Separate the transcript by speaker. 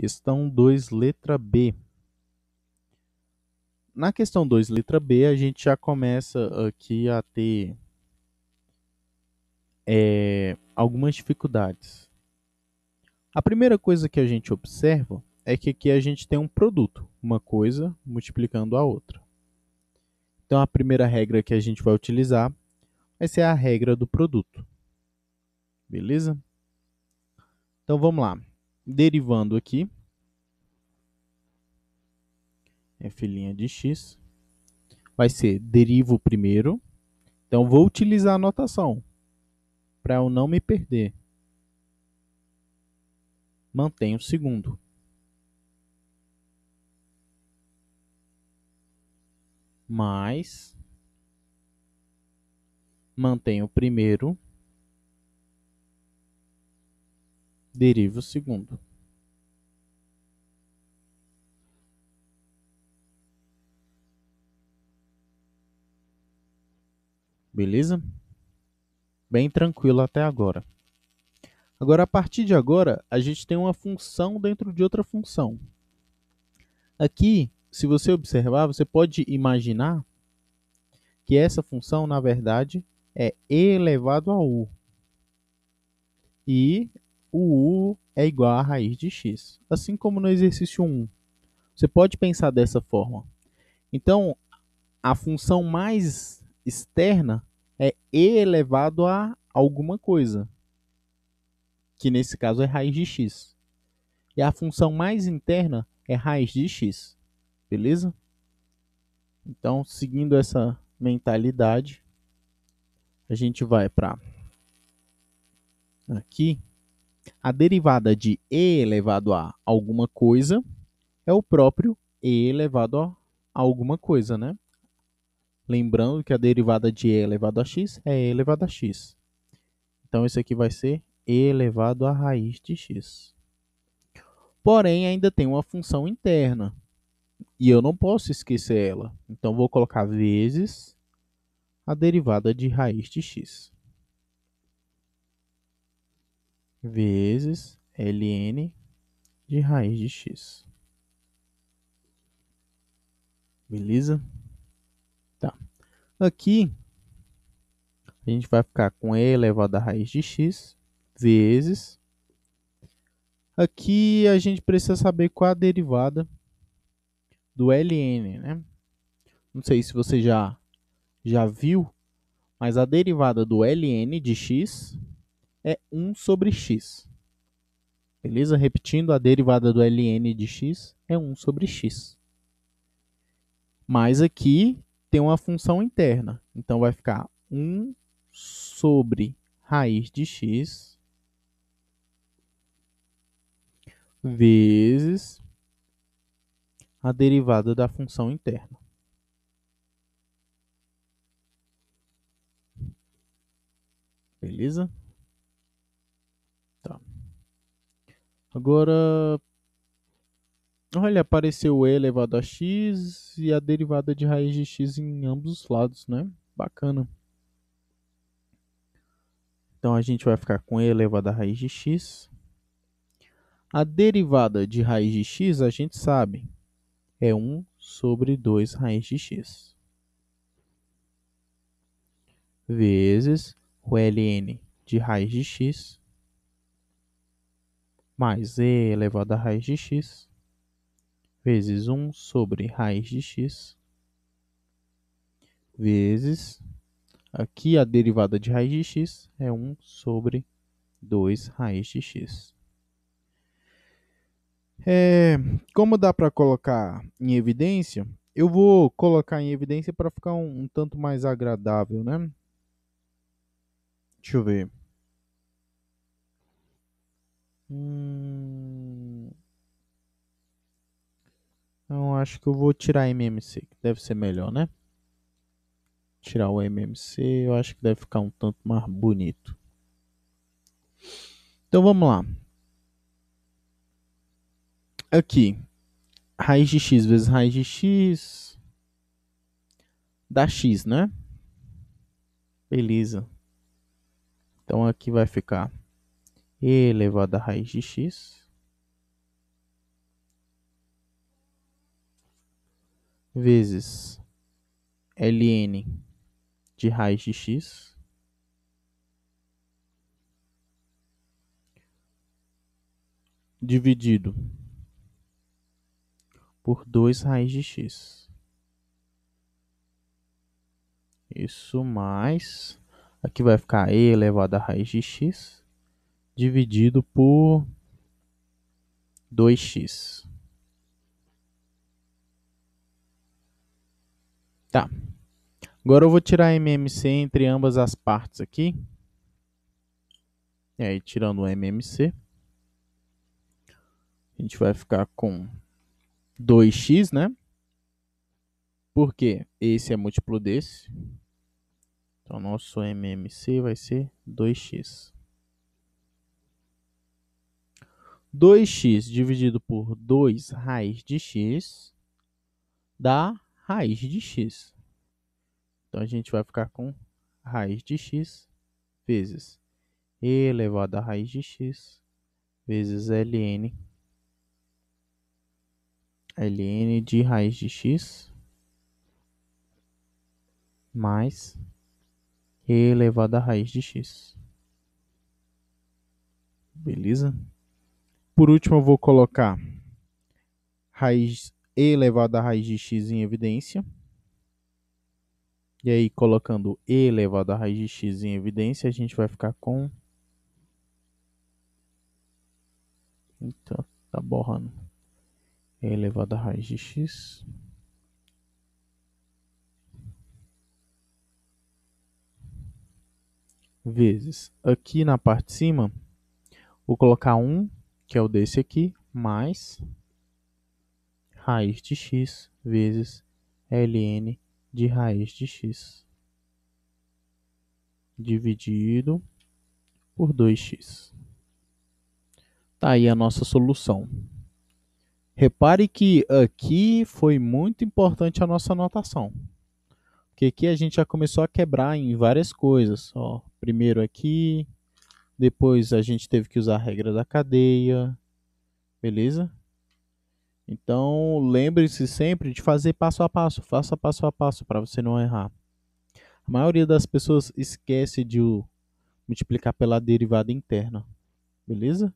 Speaker 1: Questão 2, letra B. Na questão 2, letra B, a gente já começa aqui a ter é, algumas dificuldades. A primeira coisa que a gente observa é que aqui a gente tem um produto, uma coisa multiplicando a outra. Então a primeira regra que a gente vai utilizar vai ser é a regra do produto. Beleza? Então vamos lá derivando aqui, f' de x, vai ser derivo primeiro. Então, vou utilizar a notação para eu não me perder. Mantenho o segundo. Mais, mantenho o primeiro. deriva o segundo. Beleza? Bem tranquilo até agora. Agora, a partir de agora, a gente tem uma função dentro de outra função. Aqui, se você observar, você pode imaginar que essa função, na verdade, é e elevado a u. E o u é igual a raiz de x, assim como no exercício 1. Você pode pensar dessa forma. Então, a função mais externa é e elevado a alguma coisa, que nesse caso é raiz de x. E a função mais interna é raiz de x, beleza? Então, seguindo essa mentalidade, a gente vai para aqui a derivada de e elevado a alguma coisa é o próprio e elevado a alguma coisa, né? Lembrando que a derivada de e elevado a x é e elevado a x. Então, isso aqui vai ser e elevado à raiz de x. Porém, ainda tem uma função interna. E eu não posso esquecer ela. Então, vou colocar vezes a derivada de raiz de x vezes ln de raiz de x. Beleza? Tá. Aqui, a gente vai ficar com e elevado à raiz de x vezes. Aqui, a gente precisa saber qual a derivada do ln, né? Não sei se você já, já viu, mas a derivada do ln de x é 1 sobre x. Beleza? Repetindo, a derivada do ln de x é 1 sobre x. Mas aqui tem uma função interna. Então vai ficar 1 sobre raiz de x vezes a derivada da função interna. Beleza? Agora, olha, apareceu e elevado a x e a derivada de raiz de x em ambos os lados, né? Bacana. Então a gente vai ficar com e elevado a raiz de x. A derivada de raiz de x, a gente sabe, é 1 sobre 2 raiz de x. Vezes o ln de raiz de x mais e elevado a raiz de x vezes 1 sobre raiz de x vezes, aqui a derivada de raiz de x é 1 sobre 2 raiz de x. É, como dá para colocar em evidência, eu vou colocar em evidência para ficar um, um tanto mais agradável, né? Deixa eu ver. Hum... Então acho que eu vou tirar MMC, que deve ser melhor, né? Tirar o MMC, eu acho que deve ficar um tanto mais bonito. Então vamos lá. Aqui, raiz de x vezes raiz de x dá x, né? Beleza. Então aqui vai ficar e elevado à raiz de x vezes ln de raiz de x dividido por 2 raiz de x. Isso mais... Aqui vai ficar e elevado à raiz de x dividido por 2x. Tá. Agora eu vou tirar MMC entre ambas as partes aqui. E aí, tirando o MMC, a gente vai ficar com 2x, né? Porque esse é múltiplo desse. Então, nosso MMC vai ser 2x. 2x dividido por 2 raiz de x dá raiz de x. Então, a gente vai ficar com raiz de x vezes e elevado a raiz de x vezes ln, ln de raiz de x mais e elevado a raiz de x. Beleza? Por último, eu vou colocar raiz e elevado a raiz de x em evidência. E aí, colocando e elevado a raiz de x em evidência, a gente vai ficar com... Então, tá borrando. E elevado a raiz de x. Vezes. Aqui na parte de cima, vou colocar 1 que é o desse aqui, mais raiz de x vezes ln de raiz de x dividido por 2x. Tá aí a nossa solução. Repare que aqui foi muito importante a nossa anotação. Porque aqui a gente já começou a quebrar em várias coisas. Ó, primeiro aqui, depois a gente teve que usar a regra da cadeia. Beleza? Então, lembre-se sempre de fazer passo a passo, faça passo a passo para você não errar. A maioria das pessoas esquece de multiplicar pela derivada interna. Beleza?